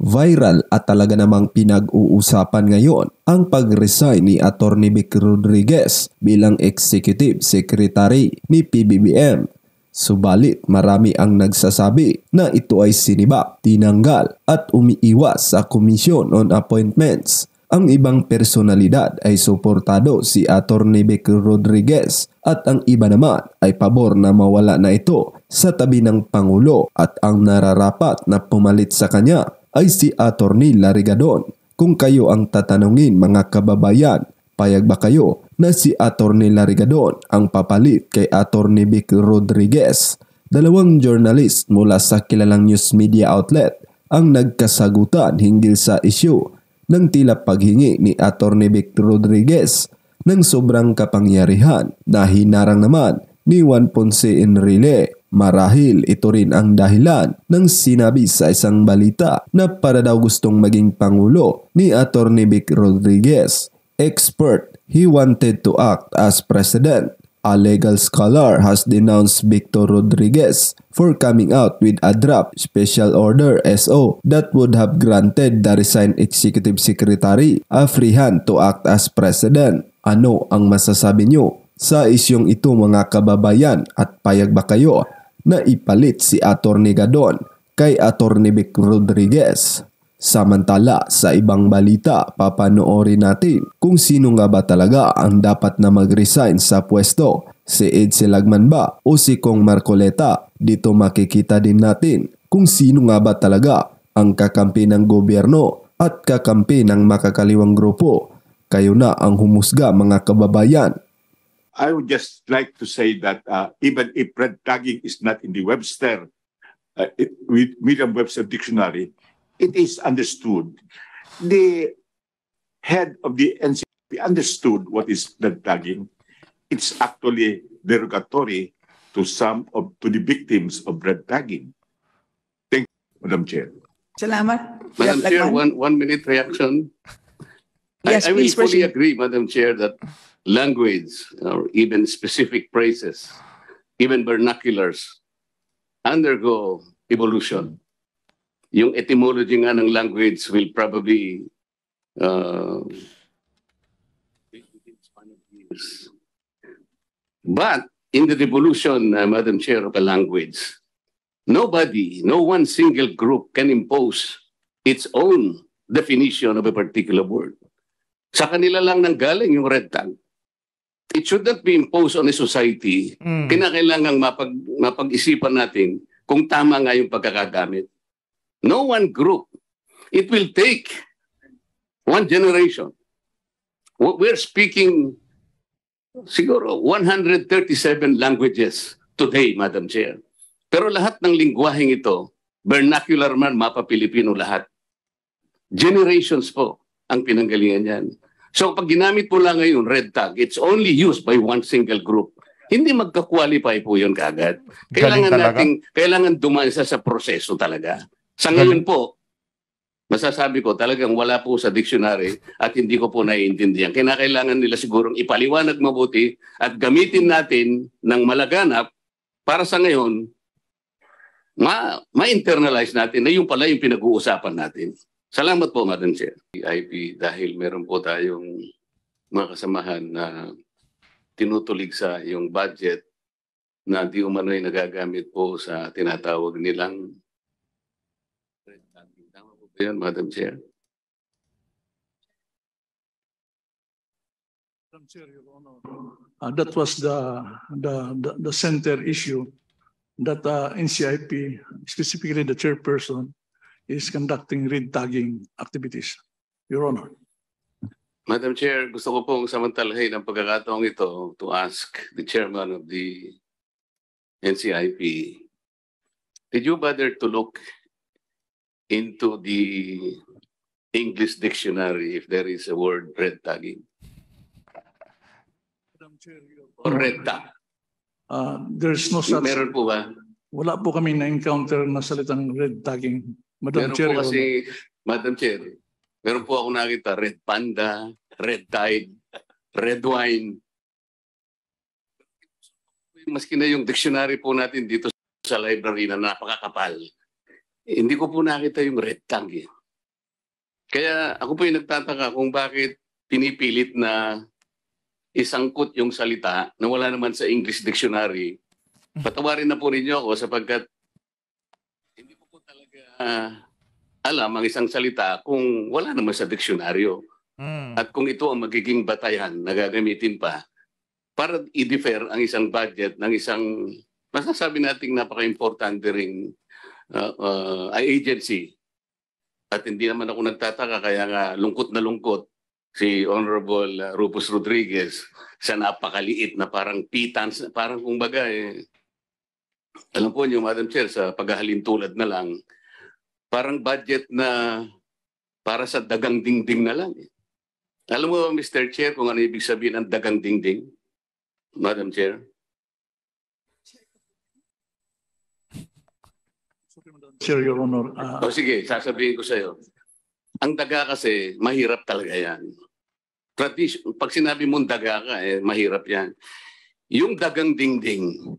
Viral at talaga namang pinag-uusapan ngayon ang pag-resign ni Atty. Vic Rodriguez bilang Executive Secretary ni PBBM. Subalit marami ang nagsasabi na ito ay sinibak, tinanggal at umiiwas sa Commission on Appointments. Ang ibang personalidad ay suportado si Atty. Vic Rodriguez at ang iba naman ay pabor na mawala na ito sa tabi ng Pangulo at ang nararapat na pumalit sa kanya ay si Attorney Larigadon. Kung kayo ang tatanungin mga kababayan, payag ba kayo na si Attorney Larigadon ang papalit kay Atty. Vic Rodriguez? Dalawang journalist mula sa kilalang news media outlet ang nagkasagutan hinggil sa isyu ng tila paghingi ni Atty. Vic Rodriguez ng sobrang kapangyarihan na hinarang naman ni Juan Ponce Enrile Marahil ito rin ang dahilan ng sinabi sa isang balita na para daw gustong maging pangulo ni Attorney Vic Rodriguez. Expert, he wanted to act as president. A legal scholar has denounced Victor Rodriguez for coming out with a draft special order SO that would have granted the resigned executive secretary a free hand to act as president. Ano ang masasabi nyo sa isyong ito mga kababayan at payag ba kayo na ipalit si Atty. Gadon kay Atty. Vic Rodriguez. Samantala, sa ibang balita, papanoorin natin kung sino nga ba talaga ang dapat na mag-resign sa pwesto, si Edsel Lagman ba o si Kong Marcoleta. Dito makikita din natin kung sino nga ba talaga ang kakampi ng gobyerno at kakampi ng makakaliwang grupo. Kayo na ang humusga mga kababayan. I would just like to say that uh, even if red tagging is not in the Webster, uh, it, with webster dictionary, it is understood. The head of the NCP understood what is red tagging. It's actually derogatory to some of to the victims of red tagging. Thank you, Madam Chair. Salamat. Madam Chair, one, one minute reaction. yes, I, I will fully agree, Madam Chair, that language, or even specific phrases, even vernaculars, undergo evolution. Yung etymology nga ng language will probably uh, But in the revolution, uh, Madam Chair, of a language, nobody, no one single group can impose its own definition of a particular word. Sa kanila lang nanggaling yung red tag it should not be imposed on a society. Mm. Kinakailangan mapag, mapag-isipan natin kung tama nga yung pagkakagamit. No one group. It will take one generation. We're speaking siguro 137 languages today, Madam Chair. Pero lahat ng lingwaheng ito, vernacular man, mapa Pilipino lahat. Generations po ang pinanggalingan niyan. So pag ginamit po lang ngayon, red tag, it's only used by one single group. Hindi magka-qualify po yun kaagad. Kailangan nating, kailangan dumaan sa, proseso talaga. Sa ngayon po, masasabi ko talagang wala po sa dictionary at hindi ko po naiintindihan. Kinakailangan nila sigurong ipaliwanag mabuti at gamitin natin ng malaganap para sa ngayon ma ma-internalize natin na yung pala yung pinag-uusapan natin. Salamat po, Madam Chair. IP dahil meron po tayong mga kasamahan na tinutulig sa yung budget na di umano'y nagagamit po sa tinatawag nilang Tama po ba yan, Madam Chair? Madam Chair, Your Honor. Uh, that was the, the, the, the center issue that uh, NCIP, specifically the chairperson, is conducting red tagging activities. Your Honor. Madam Chair, gusto ko pong samantalahin ang pagkakataong ito to ask the chairman of the NCIP, did you bother to look into the English dictionary if there is a word red tagging? Madam Chair, or red tag? Uh, there's no such... Meron po ba? Wala po kami na-encounter na salitang red tagging. Madam meron Chair, po kasi, Madam Cherry, meron po ako nakita red panda, red tide, red wine. Maski na yung dictionary po natin dito sa library na napakakapal, eh, hindi ko po nakita yung red tang. Eh. Kaya ako po yung nagtataka kung bakit pinipilit na isangkot yung salita na wala naman sa English dictionary. Mm. Patawarin na po ninyo ako sapagkat uh, alam ang isang salita kung wala naman sa diksyonaryo. Mm. At kung ito ang magiging batayan na gagamitin pa para i-defer ang isang budget ng isang masasabi nating napaka-importante ring uh, uh, agency. At hindi naman ako nagtataka kaya nga lungkot na lungkot si Honorable Rufus Rodriguez sa napakaliit na parang pitans, parang kumbaga eh, alam po niyo Madam Chair, sa paghahalin tulad na lang, parang budget na para sa dagang dingding na lang. Eh. Alam mo, ba, Mr. Chair, kung ano ibig sabihin ng dagang dingding? Madam Chair? Sir, Your Honor. Uh... O sige, sasabihin ko sa iyo. Ang daga kasi, mahirap talaga yan. Tradition, pag sinabi mong daga ka, eh, mahirap yan. Yung dagang dingding,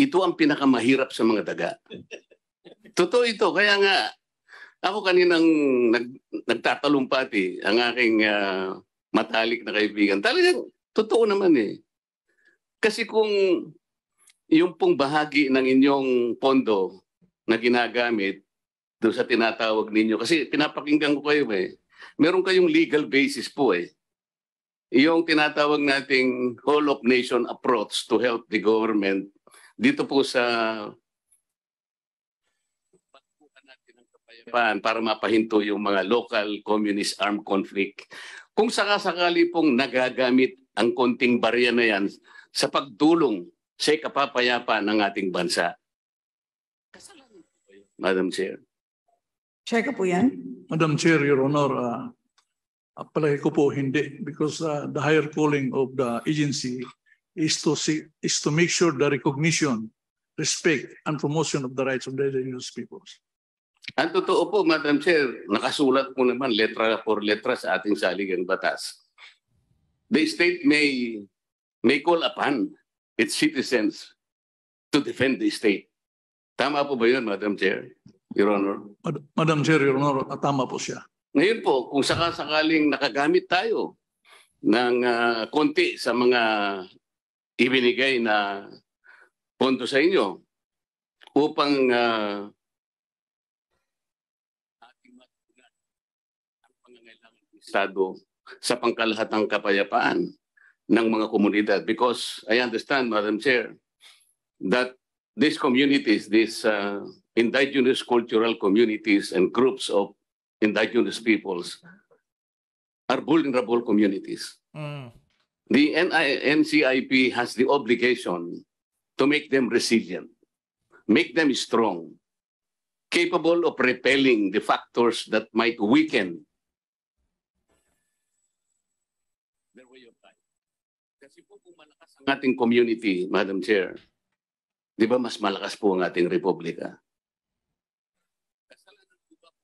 ito ang pinakamahirap sa mga daga. Totoo ito. Kaya nga, ako kaninang nag, nagtatalumpati ang aking uh, matalik na kaibigan. Talagang totoo naman eh. Kasi kung yung pong bahagi ng inyong pondo na ginagamit do sa tinatawag ninyo, kasi pinapakinggan ko kayo eh, meron kayong legal basis po eh. Yung tinatawag nating whole of nation approach to help the government dito po sa paan para mapahinto yung mga local communist armed conflict. Kung sakasakali pong nagagamit ang konting barya na yan sa pagdulong sa kapapayapa ng ating bansa. Madam Chair. Check po yan. Madam Chair, Your Honor, uh, apply ko po hindi because uh, the higher calling of the agency is to see, is to make sure the recognition, respect, and promotion of the rights of the indigenous peoples. Ang totoo po, Madam Chair, nakasulat po naman letra for letra sa ating saligang batas. The state may, may call upon its citizens to defend the state. Tama po ba yun, Madam Chair? Your Honor? Mad- Madam Chair, Your Honor, ah, tama po siya. Ngayon po, kung sakasakaling nakagamit tayo ng uh, konti sa mga ibinigay na pondo sa inyo upang uh, Estado sa pangkalahatang kapayapaan ng mga komunidad. Because I understand, Madam Chair, that these communities, these uh, indigenous cultural communities and groups of indigenous peoples are vulnerable communities. Mm. The NCIP has the obligation to make them resilient, make them strong, capable of repelling the factors that might weaken Kasi po kung malakas ang ating community, Madam Chair, di ba mas malakas po ang ating republika?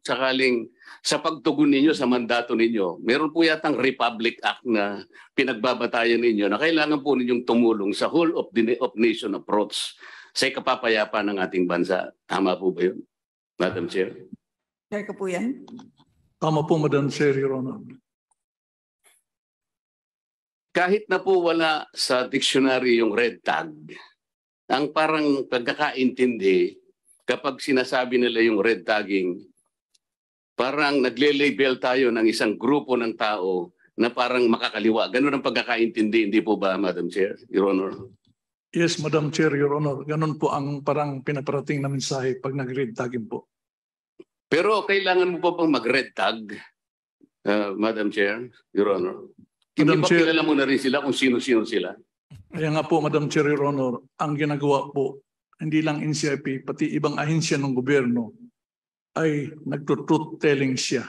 Sakaling sa pagtugon ninyo sa mandato ninyo, meron po yatang Republic Act na pinagbabatayan ninyo na kailangan po ninyong tumulong sa whole of the of nation approach sa ikapapayapa ng ating bansa. Tama po ba yun, Madam Chair? Chair ka po yan. Tama po, Madam Chair, Your Honor kahit na po wala sa dictionary yung red tag, ang parang pagkakaintindi kapag sinasabi nila yung red tagging, parang nagle-label tayo ng isang grupo ng tao na parang makakaliwa. Ganun ang pagkakaintindi, hindi po ba, Madam Chair, Your Honor? Yes, Madam Chair, Your Honor. Ganun po ang parang pinaparating na mensahe pag nag-red tagging po. Pero kailangan mo pa bang mag-red tag, uh, Madam Chair, Your Honor? Madam Chair, kilala mo na rin sila kung sino-sino sila? Kaya nga po, Madam Chair, Your Honor, ang ginagawa po, hindi lang NCIP, pati ibang ahensya ng gobyerno ay nagtutruth siya.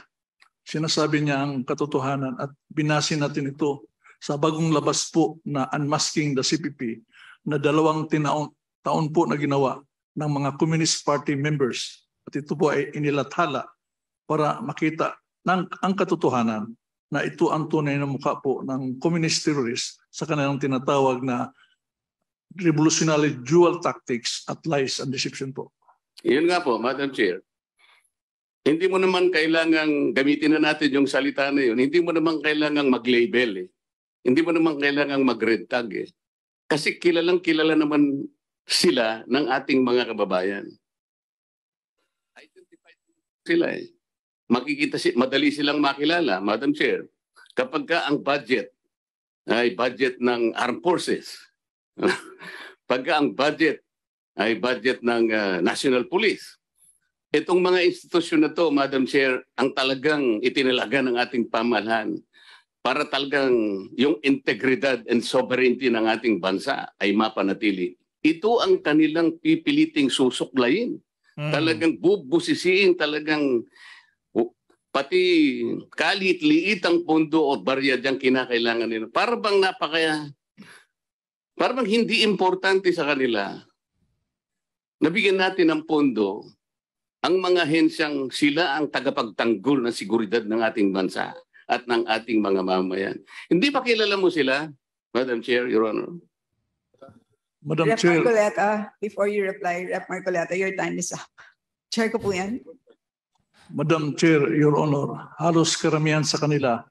Sinasabi niya ang katotohanan at binasin natin ito sa bagong labas po na Unmasking the CPP na dalawang tinaon, taon po na ginawa ng mga Communist Party members. At ito po ay inilathala para makita ng, ang katotohanan na ito ang tunay na mukha po ng communist terrorists sa kanilang tinatawag na revolutionary dual tactics at lies and deception po. Yun nga po, Madam Chair. Hindi mo naman kailangang gamitin na natin yung salita na yun. Hindi mo naman kailangang mag-label eh. Hindi mo naman kailangang mag-red tag eh. Kasi kilalang kilala naman sila ng ating mga kababayan. Identified sila eh makikita si madali silang makilala, Madam Chair, kapag ka ang budget ay budget ng armed forces, pagka ang budget ay budget ng uh, National Police, itong mga institusyon na to, Madam Chair, ang talagang itinalaga ng ating pamahalaan para talagang yung integridad and sovereignty ng ating bansa ay mapanatili. Ito ang kanilang pipiliting susuklayin. Mm. Talagang bubusisiin, talagang pati kalit-liit ang pondo o barya dyan kinakailangan nila. Para bang napaka... Para bang hindi importante sa kanila nabigyan natin ng pondo ang mga hensyang sila ang tagapagtanggol ng seguridad ng ating bansa at ng ating mga mamayan. Hindi pa kilala mo sila, Madam Chair, Your Honor. Madam Rep. Chair. Marcoleta, before you reply, Rep. Marcoleta, your time is up. Chair ko po yan. Madam Chair, Your Honor, halos karamihan sa kanila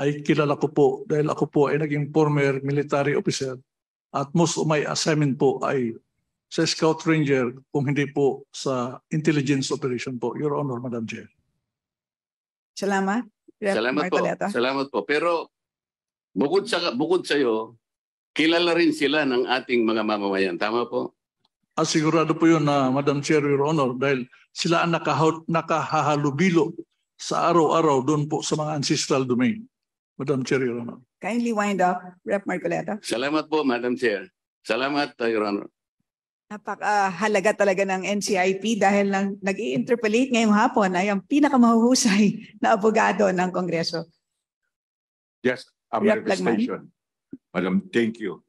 ay kilala ko po dahil ako po ay naging former military officer at most of my assignment po ay sa Scout Ranger kung hindi po sa intelligence operation po. Your Honor, Madam Chair. Salamat. Rep. Salamat po. Salamat po. Pero bukod sa bukod sa iyo, kilala rin sila ng ating mga mamamayan. Tama po? Asigurado po yun na Madam Chair, Your Honor, dahil sila ang nakahahalubilo sa araw-araw doon po sa mga ancestral domain. Madam Chair, Your Honor. Kindly wind up, Rep. Marcoleta. Salamat po, Madam Chair. Salamat, uh, Your Honor. Napakahalaga uh, talaga ng NCIP dahil nang nag interpolate ngayong hapon ay ang pinakamahuhusay na abogado ng Kongreso. Yes, a verification. Madam, thank you.